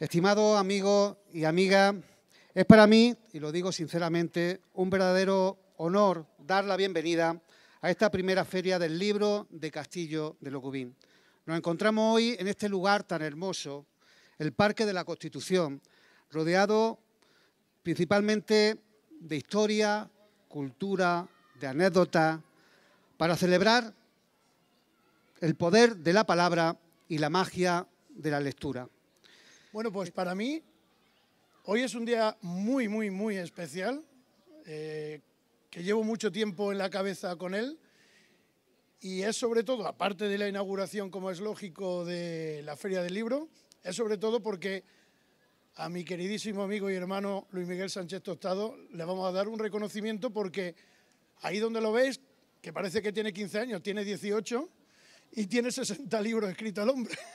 Estimados amigos y amigas, es para mí, y lo digo sinceramente, un verdadero honor dar la bienvenida a esta primera feria del libro de Castillo de Locubín. Nos encontramos hoy en este lugar tan hermoso, el Parque de la Constitución, rodeado principalmente de historia, cultura, de anécdotas, para celebrar el poder de la palabra y la magia de la lectura. Bueno, pues para mí hoy es un día muy, muy, muy especial, eh, que llevo mucho tiempo en la cabeza con él y es sobre todo, aparte de la inauguración, como es lógico, de la Feria del Libro, es sobre todo porque a mi queridísimo amigo y hermano Luis Miguel Sánchez Tostado le vamos a dar un reconocimiento porque ahí donde lo veis, que parece que tiene 15 años, tiene 18 y tiene 60 libros escritos al hombre.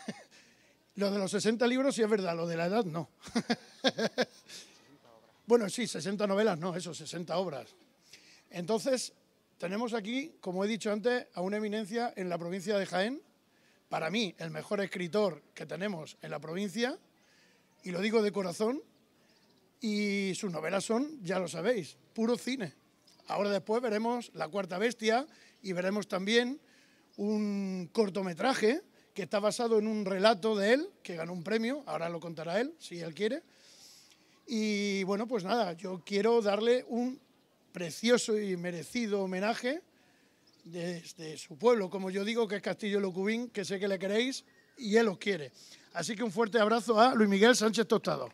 Lo de los 60 libros sí es verdad, lo de la edad no. bueno, sí, 60 novelas, no, eso, 60 obras. Entonces, tenemos aquí, como he dicho antes, a una eminencia en la provincia de Jaén, para mí el mejor escritor que tenemos en la provincia, y lo digo de corazón, y sus novelas son, ya lo sabéis, puro cine. Ahora después veremos La Cuarta Bestia y veremos también un cortometraje que está basado en un relato de él, que ganó un premio, ahora lo contará él, si él quiere. Y bueno, pues nada, yo quiero darle un precioso y merecido homenaje desde su pueblo, como yo digo, que es Castillo Locubín, que sé que le queréis y él os quiere. Así que un fuerte abrazo a Luis Miguel Sánchez Tostado.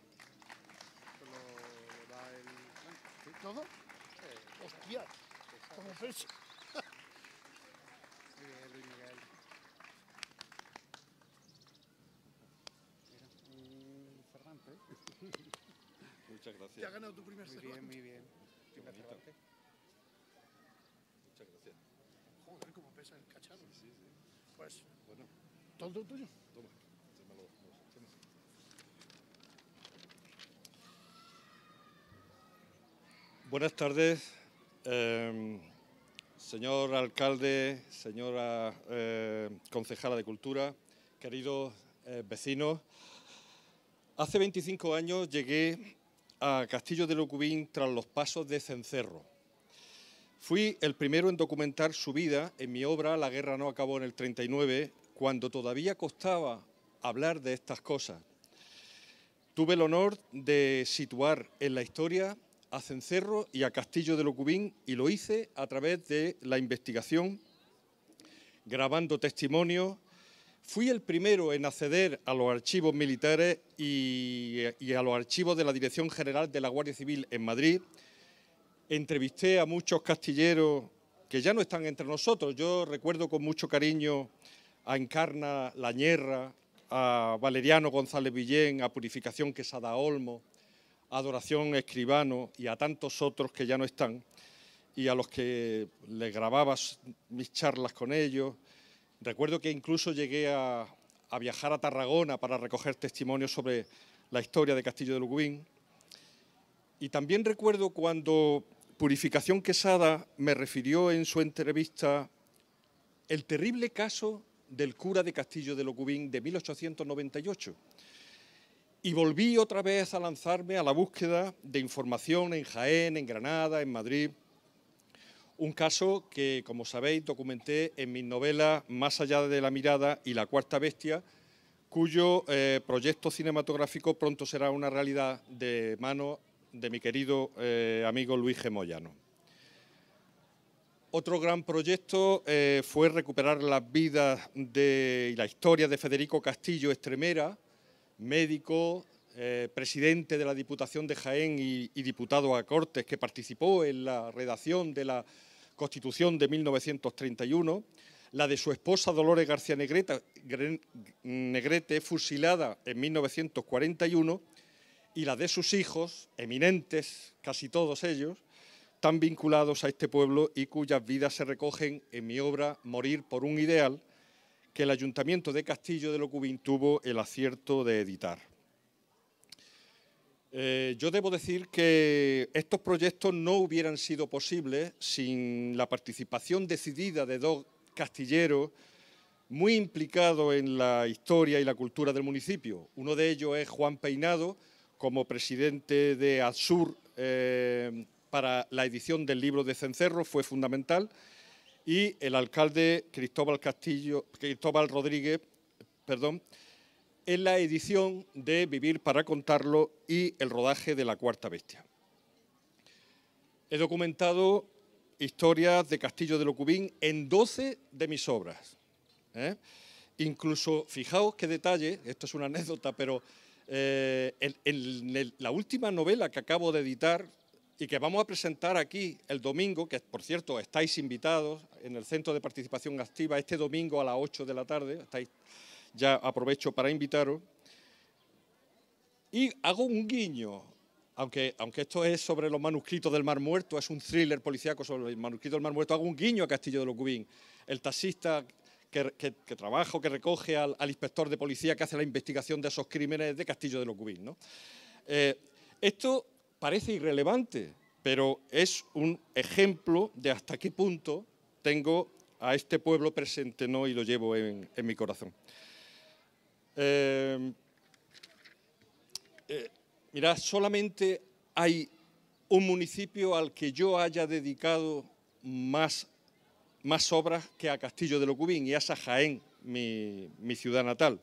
¿Todo? Eh, hostia, Muchas gracias. Ya ha ganado tu primer Muy bien, muy bien. Qué Muchas gracias. Joder, cómo pesa el cacharro. Sí, sí, Pues, bueno. ¿Todo tuyo? Toma, Buenas tardes, em, señor alcalde, señora em, concejala de Cultura, queridos eh, vecinos. Hace 25 años llegué a Castillo de Locubín tras los pasos de Cencerro. Fui el primero en documentar su vida en mi obra La guerra no acabó en el 39, cuando todavía costaba hablar de estas cosas. Tuve el honor de situar en la historia a Cencerro y a Castillo de Locubín y lo hice a través de la investigación, grabando testimonios Fui el primero en acceder a los archivos militares y, a los archivos de la Dirección General de la Guardia Civil en Madrid. Entrevisté a muchos castilleros que ya no están entre nosotros. Yo recuerdo con mucho cariño a Encarna Lañerra, a Valeriano González Villén, a Purificación Quesada Olmo, a Adoración Escribano y a tantos otros que ya no están y a los que les grababa mis charlas con ellos Recuerdo que incluso llegué a, viajar a Tarragona para recoger testimonios sobre la historia de Castillo de Lucubín Y también recuerdo cuando Purificación Quesada me refirió en su entrevista el terrible caso del cura de Castillo de Lucubín de 1898. Y volví otra vez a lanzarme a la búsqueda de información en Jaén, en Granada, en Madrid, un caso que, como sabéis, documenté en mis novelas Más allá de la mirada y La cuarta bestia, cuyo eh, proyecto cinematográfico pronto será una realidad de mano de mi querido eh, amigo Luis Gemoyano. Otro gran proyecto eh, fue recuperar las vidas y la historia de Federico Castillo Estremera, médico, presidente de la Diputación de Jaén y, diputado a Cortes, que participó en la redacción de la Constitución de 1931, la de su esposa Dolores García Negrete, fusilada en 1941, y la de sus hijos, eminentes casi todos ellos, tan vinculados a este pueblo y cuyas vidas se recogen en mi obra Morir por un ideal, que el Ayuntamiento de Castillo de Locubín tuvo el acierto de editar. Eh, yo debo decir que estos proyectos no hubieran sido posibles sin la participación decidida de dos castilleros muy implicados en la historia y la cultura del municipio. Uno de ellos es Juan Peinado, como presidente de Azur eh, para la edición del libro de Cencerro, fue fundamental, y el alcalde Cristóbal, Cristóbal Rodríguez, perdón, en la edición de Vivir para contarlo y el rodaje de La Cuarta Bestia. He documentado historias de Castillo de Locubín en 12 de mis obras. ¿eh? Incluso, fijaos qué detalle, esto es una anécdota, pero eh, en, la última novela que acabo de editar y que vamos a presentar aquí el domingo, que por cierto estáis invitados en el Centro de Participación Activa este domingo a las 8 de la tarde, estáis ya aprovecho para invitaros. Y hago un guiño, aunque, esto es sobre los manuscritos del Mar Muerto, es un thriller policíaco sobre los manuscritos del Mar Muerto, hago un guiño a Castillo de los Locubín. El taxista que, trabaja que recoge al, inspector de policía que hace la investigación de esos crímenes de Castillo de los ¿no? Eh, esto parece irrelevante, pero es un ejemplo de hasta qué punto tengo a este pueblo presente ¿no? y lo llevo en mi corazón. Em, eh, mirad, solamente hay un municipio al que yo haya dedicado más, obras que a Castillo de Locubín y a Sajaén, mi, ciudad natal.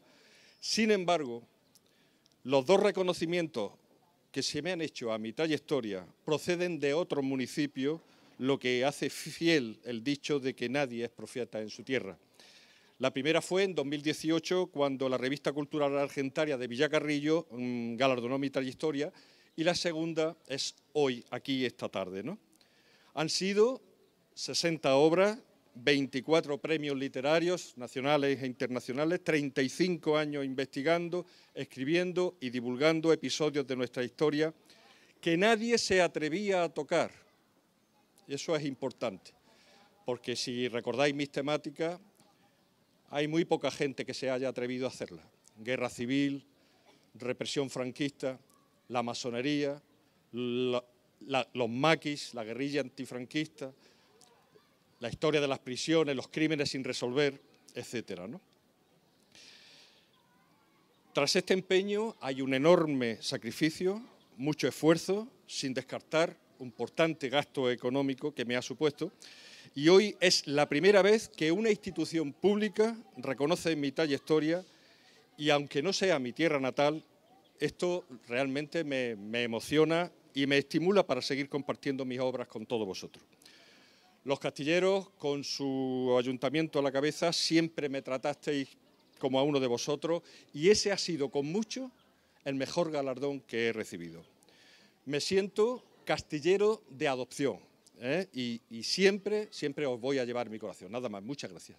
Sin embargo, los dos reconocimientos que se me han hecho a mi trayectoria proceden de otro municipio, lo que hace fiel el dicho de que nadie es profeta en su tierra. La primera fue en 2018, cuando la revista cultural argentaria de Villacarrillo galardonó mi trayectoria, y la segunda es hoy, aquí esta tarde. ¿no? Han sido 60 obras, 24 premios literarios nacionales e internacionales, 35 años investigando, escribiendo y divulgando episodios de nuestra historia que nadie se atrevía a tocar. Eso es importante, porque si recordáis mis temáticas, hay muy poca gente que se haya atrevido a hacerla. Guerra civil, represión franquista, la masonería, los maquis, la guerrilla antifranquista, la historia de las prisiones, los crímenes sin resolver, etc. Tras este empeño hay un enorme sacrificio, mucho esfuerzo, sin descartar un importante gasto económico que me ha supuesto, y hoy es la primera vez que una institución pública reconoce mi trayectoria y aunque no sea mi tierra natal, esto realmente me, me emociona y me estimula para seguir compartiendo mis obras con todos vosotros. Los castilleros, con su ayuntamiento a la cabeza, siempre me tratasteis como a uno de vosotros y ese ha sido con mucho el mejor galardón que he recibido. Me siento castillero de adopción, ¿eh? y, siempre, siempre os voy a llevar mi corazón. Nada más, muchas gracias.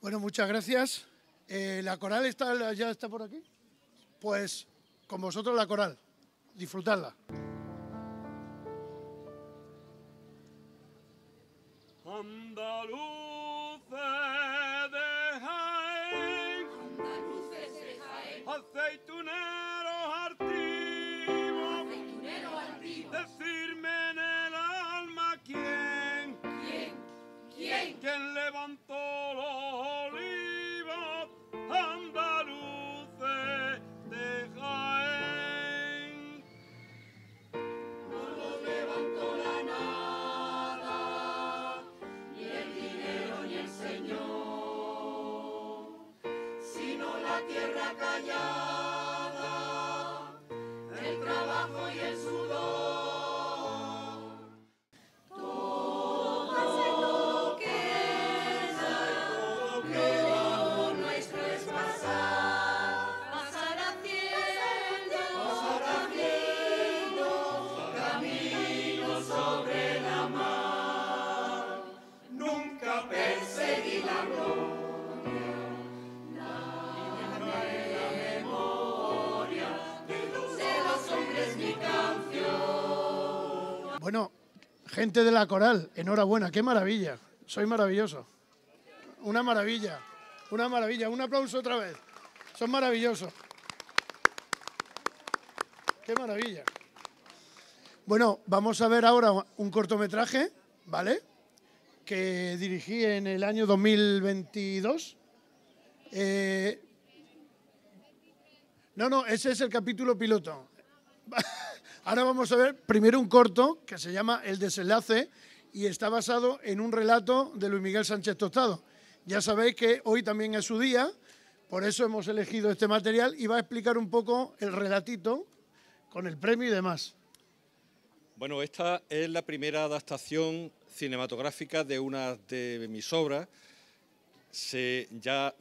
Bueno, muchas gracias. Eh, ¿La coral está, ya está por aquí? Pues con vosotros la coral. Disfrutadla. Aceituneros altivo, aceituneros altivo, decirme en el alma quién, quién, quién, quién Señor. Gente de la coral, enhorabuena, qué maravilla. Soy maravilloso. Una maravilla, una maravilla. Un aplauso otra vez. Son maravillosos. Qué maravilla. Bueno, vamos a ver ahora un cortometraje, ¿vale? Que dirigí en el año 2022. Eh, no, no, ese es el capítulo piloto. Ahora vamos a ver primero un corto que se llama El desenlace y está basado en un relato de Luis Miguel Sánchez Tostado. Ya sabéis que hoy también es su día, por eso hemos elegido este material y va a explicar un poco el relatito con el premio y demás. Bueno, esta es la primera adaptación cinematográfica de una de mis obras. ya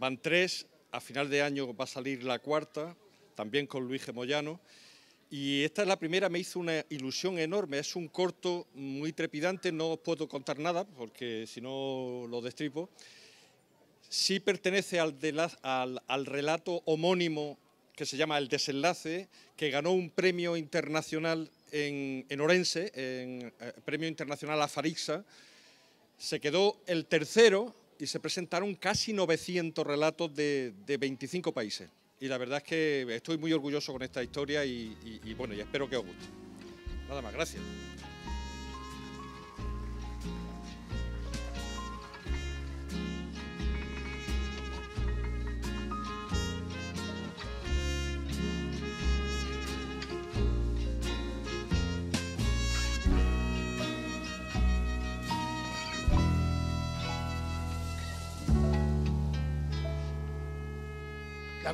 van tres, a final de año va a salir la cuarta, también con Luis Gemoyano. Y esta es la primera, me hizo una ilusión enorme. Es un corto muy trepidante, no os puedo contar nada porque si no lo destripo. Sí pertenece al, relato homónimo que se llama El desenlace, que ganó un premio internacional en, Orense, en, eh, premio internacional a Farixa. Se quedó el tercero y se presentaron casi 900 relatos de 25 países y la verdad es que estoy muy orgulloso con esta historia y, bueno, y espero que os guste. Nada más, gracias.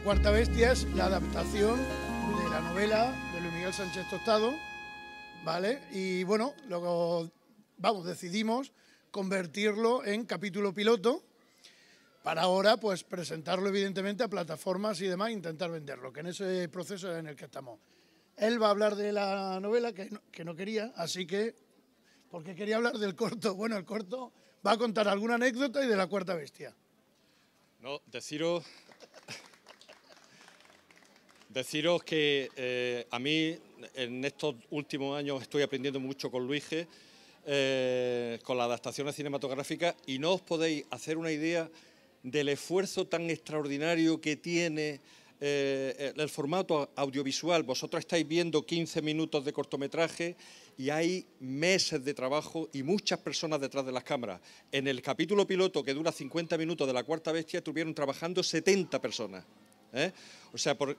Cuarta Bestia es la adaptación de la novela de Luis Miguel Sánchez Tostado, ¿vale? Y bueno, luego, vamos, decidimos convertirlo en capítulo piloto para ahora, pues presentarlo evidentemente a plataformas y demás, e intentar venderlo, que en ese proceso es en el que estamos. Él va a hablar de la novela que no, que no quería, así que, porque quería hablar del corto. Bueno, el corto va a contar alguna anécdota y de la cuarta bestia. No, deciros Deciros que eh, a mí en estos últimos años estoy aprendiendo mucho con Luige, eh, con las adaptaciones cinematográficas y no os podéis hacer una idea del esfuerzo tan extraordinario que tiene eh, el formato audiovisual. Vosotros estáis viendo 15 minutos de cortometraje y hay meses de trabajo y muchas personas detrás de las cámaras. En el capítulo piloto que dura 50 minutos de La Cuarta Bestia estuvieron trabajando 70 personas. O sea, por,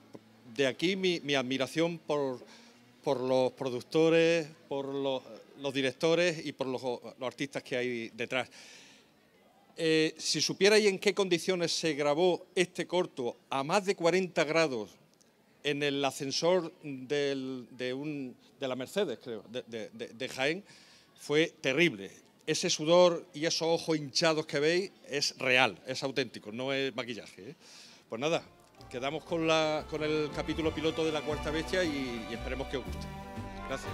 de aquí mi, admiración por, los productores, por los, directores y por los, artistas que hay detrás. Eh, si supierais en qué condiciones se grabó este corto a más de 40 grados en el ascensor de, la Mercedes, creo, de, Jaén, fue terrible. Ese sudor y esos ojos hinchados que veis es real, es auténtico, no es maquillaje. ¿eh? Pues nada, quedamos con, la, con el capítulo piloto de la cuarta bestia y, esperemos que os guste. Gracias.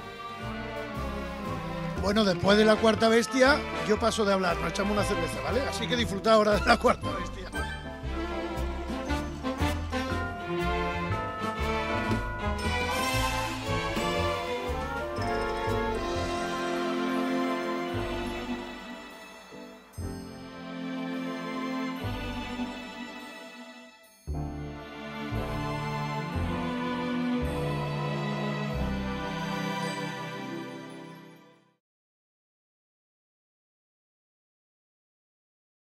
Bueno, después de la cuarta bestia, yo paso de hablar, nos echamos una cerveza, ¿vale? Así que disfrutad ahora de la cuarta bestia.